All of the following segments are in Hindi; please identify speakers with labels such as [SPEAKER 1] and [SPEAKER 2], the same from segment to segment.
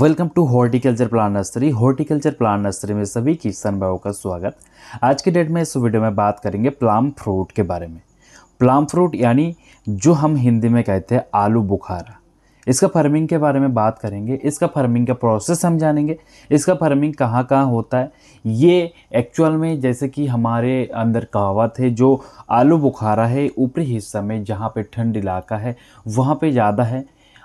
[SPEAKER 1] welcome to horticulture plan nursery horticulture plan nursery में सभी किसान भाइयों का स्वागत आज के डेट में इस वीडियो में बात करेंगे प्लाम फ्रूट के बारे में प्लाम फ्रूट यानी जो हम हिंदी में कहते हैं आलू बुखारा इसका फार्मिंग के बारे में बात करेंगे इसका फार्मिंग का प्रोसेस हम जानेंगे इसका फार्मिंग कहाँ कहाँ होता है ये एक्चुअल में जैसे कि हमारे अंदर कहावत है जो आलू बुखारा है ऊपरी हिस्सा में जहाँ पे ठंड इलाका है वहाँ पे ज़्यादा है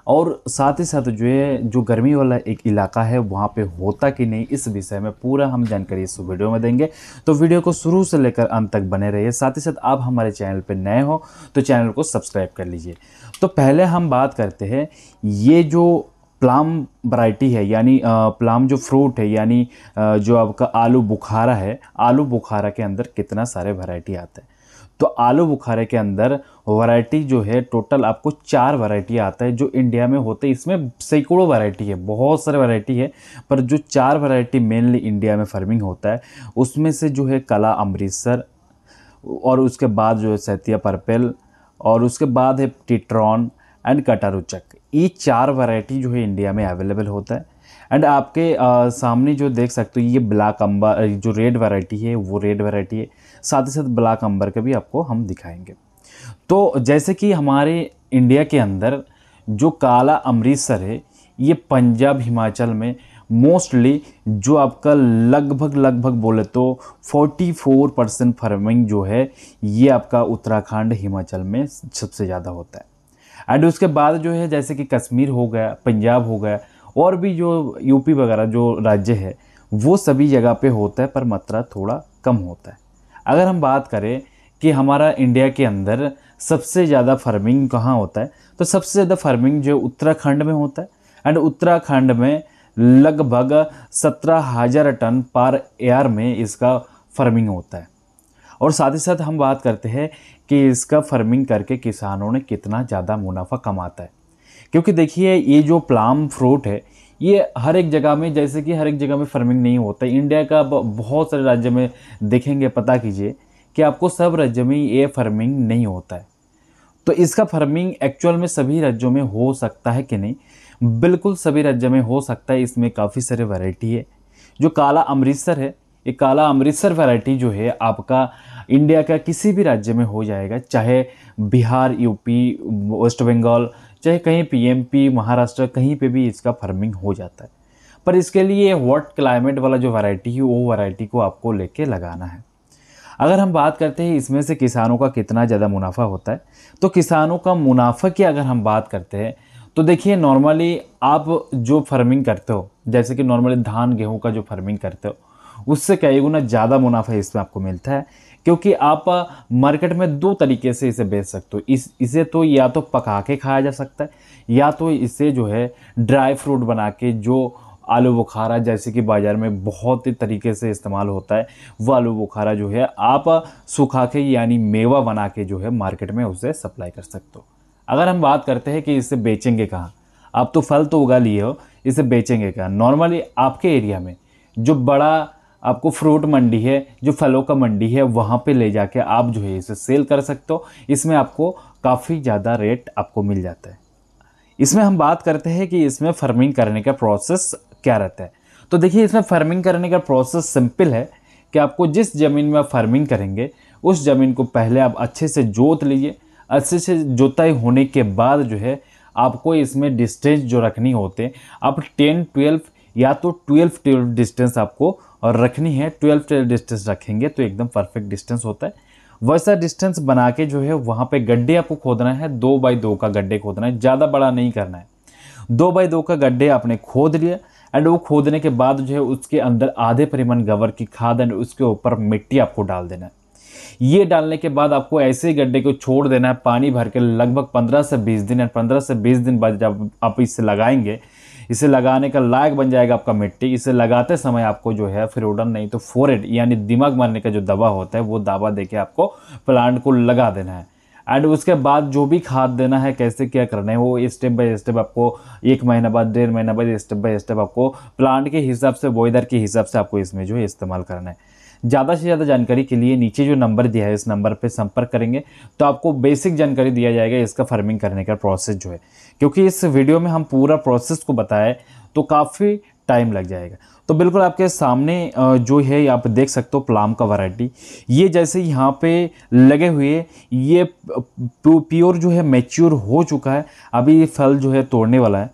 [SPEAKER 1] और साथ ही साथ जो है जो गर्मी वाला एक इलाका है वहाँ पे होता कि नहीं इस विषय में पूरा हम जानकारी इस वीडियो में देंगे तो वीडियो को शुरू से लेकर अंत तक बने रहिए साथ ही साथ आप हमारे चैनल पर नए हो तो चैनल को सब्सक्राइब कर लीजिए तो पहले हम बात करते हैं ये जो प्लाम वराइटी है यानी प्लाम जो फ्रूट है यानी जो आपका आलू बुखारा है आलू बुखारा के अंदर कितना सारे वराइटी आते हैं तो आलू बुखारे के अंदर वैरायटी जो है टोटल आपको चार वैरायटी आता है जो इंडिया में होते इसमें सैकड़ों वैरायटी है बहुत सारे वैरायटी है पर जो चार वैरायटी मेनली इंडिया में फार्मिंग होता है उसमें से जो है कला अमृतसर और उसके बाद जो है सैतिया पर्पल और उसके बाद है टिट्रॉन एंड कटारुचक ये चार वैरायटी जो है इंडिया में अवेलेबल होता है एंड आपके आ, सामने जो देख सकते हो ये ब्लैक अम्बर जो रेड वैरायटी है वो रेड वैरायटी है साथ ही साथ ब्लैक अम्बर का भी आपको हम दिखाएंगे तो जैसे कि हमारे इंडिया के अंदर जो काला अमृतसर है ये पंजाब हिमाचल में मोस्टली जो आपका लगभग लगभग बोले तो 44 परसेंट फार्मिंग जो है ये आपका उत्तराखंड हिमाचल में सबसे ज़्यादा होता है एंड उसके बाद जो है जैसे कि कश्मीर हो गया पंजाब हो गया और भी जो यूपी वगैरह जो राज्य है वो सभी जगह पे होता है पर मात्रा थोड़ा कम होता है अगर हम बात करें कि हमारा इंडिया के अंदर सबसे ज़्यादा फार्मिंग कहाँ होता है तो सबसे ज़्यादा फार्मिंग जो उत्तराखंड में होता है एंड उत्तराखंड में लगभग सत्रह हज़ार टन पर एयर में इसका फार्मिंग होता है और साथ ही साथ हम बात करते हैं कि इसका फार्मिंग करके किसानों ने कितना ज़्यादा मुनाफा कमाता है क्योंकि देखिए ये जो प्लाम फ्रूट है ये हर एक जगह में जैसे कि हर एक जगह में फार्मिंग नहीं होता इंडिया का बहुत सारे राज्य में देखेंगे पता कीजिए कि आपको सब राज्य में ये फार्मिंग नहीं होता है तो इसका फार्मिंग एक्चुअल में सभी राज्यों में हो सकता है कि नहीं बिल्कुल सभी राज्य में हो सकता है इसमें काफ़ी सारे वैरायटी है जो काला अमृतसर है ये काला अमृतसर वैरायटी जो है आपका इंडिया का किसी भी राज्य में हो जाएगा चाहे बिहार यूपी वेस्ट बंगाल चाहे कहीं पीएमपी महाराष्ट्र कहीं पे भी इसका फार्मिंग हो जाता है पर इसके लिए वॉट क्लाइमेट वाला जो वैरायटी है वो वैरायटी को आपको लेके लगाना है अगर हम बात करते हैं इसमें से किसानों का कितना ज़्यादा मुनाफा होता है तो किसानों का मुनाफा की अगर हम बात करते हैं तो देखिए नॉर्मली आप जो फार्मिंग करते हो जैसे कि नॉर्मली धान गेहूं का जो फार्मिंग करते हो उससे कई गुना ज़्यादा मुनाफा इसमें आपको मिलता है क्योंकि आप मार्केट में दो तरीके से इसे बेच सकते हो इस इसे तो या तो पका के खाया जा सकता है या तो इसे जो है ड्राई फ्रूट बना के जो आलू बुखारा जैसे कि बाज़ार में बहुत ही तरीके से इस्तेमाल होता है वह आलू बुखारा जो है आप सुखा के यानी मेवा बना के जो है मार्केट में उसे सप्लाई कर सकते हो अगर हम बात करते हैं कि इसे बेचेंगे कहाँ आप तो फल तो उगा लिए हो इसे बेचेंगे कहाँ नॉर्मली आपके एरिया में जो बड़ा आपको फ्रूट मंडी है जो फलों का मंडी है वहाँ पे ले जाके आप जो है इसे सेल कर सकते हो इसमें आपको काफ़ी ज़्यादा रेट आपको मिल जाता है इसमें हम बात करते हैं कि इसमें फार्मिंग करने का प्रोसेस क्या रहता है तो देखिए इसमें फार्मिंग करने का प्रोसेस सिंपल है कि आपको जिस ज़मीन में आप फार्मिंग करेंगे उस ज़मीन को पहले आप अच्छे से जोत लीजिए अच्छे से जोताई होने के बाद जो है आपको इसमें डिस्टेंस जो रखनी होते हैं आप टेन ट्वेल्व या तो ट्वेल्व ट्वेल्व डिस्टेंस आपको और रखनी है ट्वेल्व ट्वेल्व डिस्टेंस रखेंगे तो एकदम परफेक्ट डिस्टेंस होता है वैसा डिस्टेंस बना के जो है वहाँ पे गड्ढे आपको खोदना है दो बाई दो का गड्ढे खोदना है ज़्यादा बड़ा नहीं करना है दो बाई दो का गड्ढे आपने खोद लिया एंड वो खोदने के बाद जो है उसके अंदर आधे परिमाण गवर की खाद एंड उसके ऊपर मिट्टी आपको डाल देना है ये डालने के बाद आपको ऐसे गड्ढे को छोड़ देना है पानी भर के लगभग पंद्रह से बीस दिन एंड पंद्रह से बीस दिन बाद जब आप इसे लगाएंगे इसे लगाने का लायक बन जाएगा आपका मिट्टी इसे लगाते समय आपको जो है उडन नहीं तो फोरेड यानी दिमाग मारने का जो दवा होता है वो दवा दे आपको प्लांट को लगा देना है एंड उसके बाद जो भी खाद देना है कैसे क्या करना है वो स्टेप बाय स्टेप आपको एक महीना बाद डेढ़ महीना बाद स्टेप बाय स्टेप आपको प्लांट के हिसाब से वेदर के हिसाब से आपको इसमें जो है इस्तेमाल करना है ज़्यादा से ज़्यादा जानकारी के लिए नीचे जो नंबर दिया है इस नंबर पर संपर्क करेंगे तो आपको बेसिक जानकारी दिया जाएगा इसका फार्मिंग करने का प्रोसेस जो है क्योंकि इस वीडियो में हम पूरा प्रोसेस को बताए तो काफ़ी टाइम लग जाएगा तो बिल्कुल आपके सामने जो है आप देख सकते हो प्लाम का वैरायटी ये जैसे यहाँ पे लगे हुए ये प्योर जो है मैच्योर हो चुका है अभी ये फल जो है तोड़ने वाला है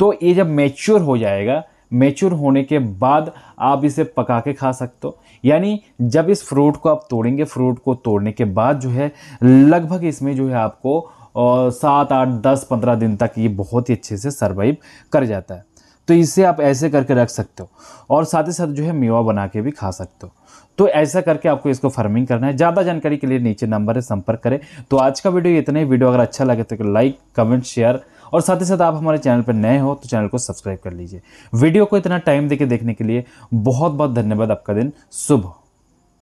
[SPEAKER 1] तो ये जब मैच्योर हो जाएगा मेच्योर होने के बाद आप इसे पका के खा सकते हो यानी जब इस फ्रूट को आप तोड़ेंगे फ्रूट को तोड़ने के बाद जो है लगभग इसमें जो है आपको सात आठ दस पंद्रह दिन तक ये बहुत ही अच्छे से सर्वाइव कर जाता है तो इसे आप ऐसे करके रख सकते हो और साथ ही साथ जो है मेवा बना के भी खा सकते हो तो ऐसा करके आपको इसको फार्मिंग करना है ज़्यादा जानकारी के लिए नीचे नंबर है संपर्क करें तो आज का वीडियो इतना ही वीडियो अगर अच्छा लगे तो लाइक कमेंट शेयर और साथ ही साथ आप हमारे चैनल पर नए हो तो चैनल को सब्सक्राइब कर लीजिए वीडियो को इतना टाइम देके देखने के लिए बहुत बहुत धन्यवाद आपका दिन शुभ